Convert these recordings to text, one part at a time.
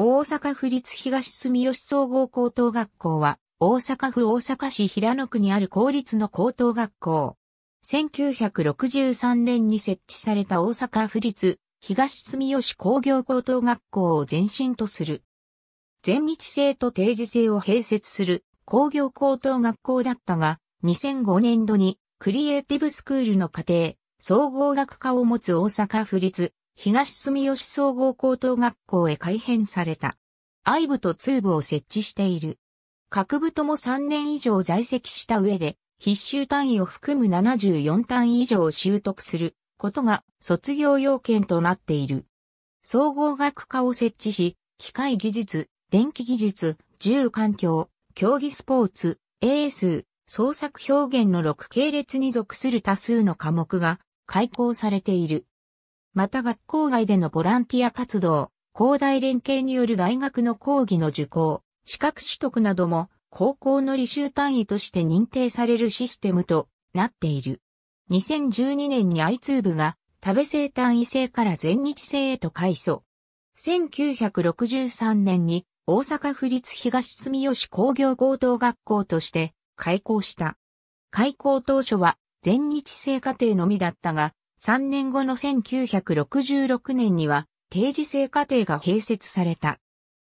大阪府立東住吉総合高等学校は、大阪府大阪市平野区にある公立の高等学校。1963年に設置された大阪府立東住吉工業高等学校を前身とする。全日制と定時制を併設する工業高等学校だったが、2005年度にクリエイティブスクールの家庭、総合学科を持つ大阪府立東住吉総合高等学校へ改編された。愛部と通部を設置している。各部とも3年以上在籍した上で、必修単位を含む74単位以上を習得することが卒業要件となっている。総合学科を設置し、機械技術、電気技術、重環境、競技スポーツ、英数、創作表現の6系列に属する多数の科目が開講されている。また学校外でのボランティア活動、広大連携による大学の講義の受講、資格取得なども高校の履修単位として認定されるシステムとなっている。2012年に I2 部が食べ生単位制から全日制へと改装。1963年に大阪府立東住吉工業高等学校として開校した。開校当初は全日制課程のみだったが、3年後の1966年には定時制課程が併設された。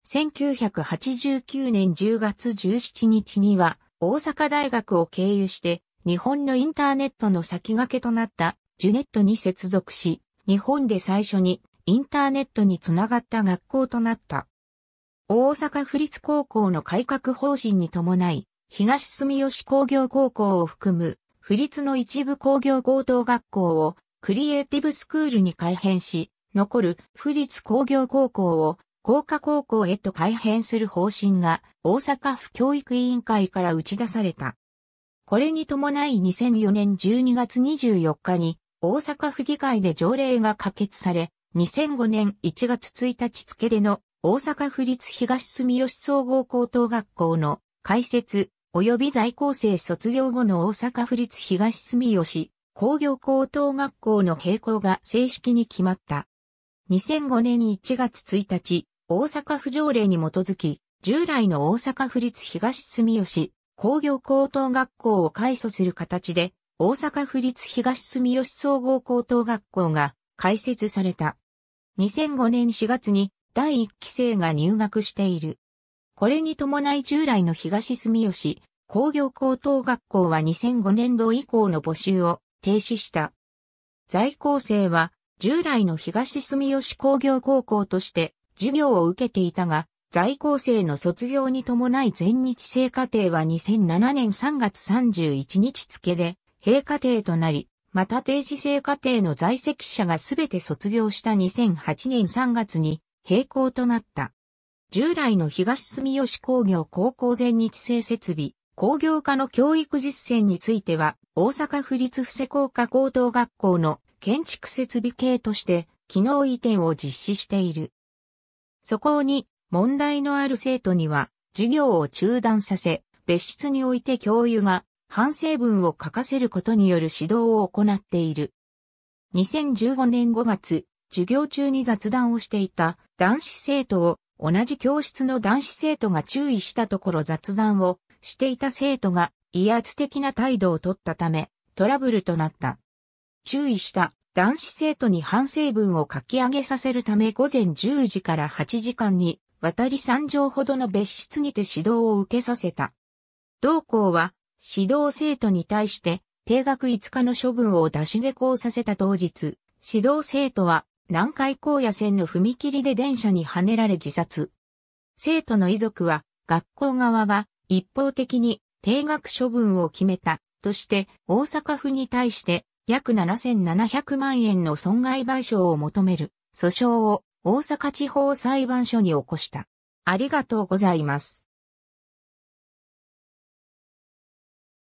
1989年10月17日には大阪大学を経由して日本のインターネットの先駆けとなったジュネットに接続し、日本で最初にインターネットにつながった学校となった。大阪府立高校の改革方針に伴い、東住吉工業高校を含む、府立の一部工業高等学校をクリエイティブスクールに改編し、残る府立工業高校を工科高校へと改編する方針が大阪府教育委員会から打ち出された。これに伴い2004年12月24日に大阪府議会で条例が可決され、2005年1月1日付での大阪府立東住吉総合高等学校の開設及び在校生卒業後の大阪府立東住吉工業高等学校の閉校が正式に決まった。2005年1月1日、大阪府条例に基づき、従来の大阪府立東住吉工業高等学校を改組する形で、大阪府立東住吉総合高等学校が開設された。2005年4月に第1期生が入学している。これに伴い従来の東住吉工業高等学校は2005年度以降の募集を停止した。在校生は従来の東住吉工業高校として授業を受けていたが、在校生の卒業に伴い全日制課程は2007年3月31日付で閉課程となり、また定時制課程の在籍者がすべて卒業した2008年3月に閉校となった。従来の東住吉工業高校全日制設備、工業科の教育実践については、大阪府立布施工科高等学校の建築設備系として、機能移転を実施している。そこに、問題のある生徒には、授業を中断させ、別室において教諭が、反省文を書かせることによる指導を行っている。2015年5月、授業中に雑談をしていた男子生徒を同じ教室の男子生徒が注意したところ雑談をしていた生徒が威圧的な態度をとったため、トラブルとなった。注意した男子生徒に反省文を書き上げさせるため午前10時から8時間に渡り3畳ほどの別室にて指導を受けさせた。同校は指導生徒に対して定額5日の処分を出し下校させた当日、指導生徒は南海高野線の踏切で電車にはねられ自殺。生徒の遺族は学校側が一方的に定額処分を決めたとして大阪府に対して約7700万円の損害賠償を求める訴訟を大阪地方裁判所に起こした。ありがとうございます。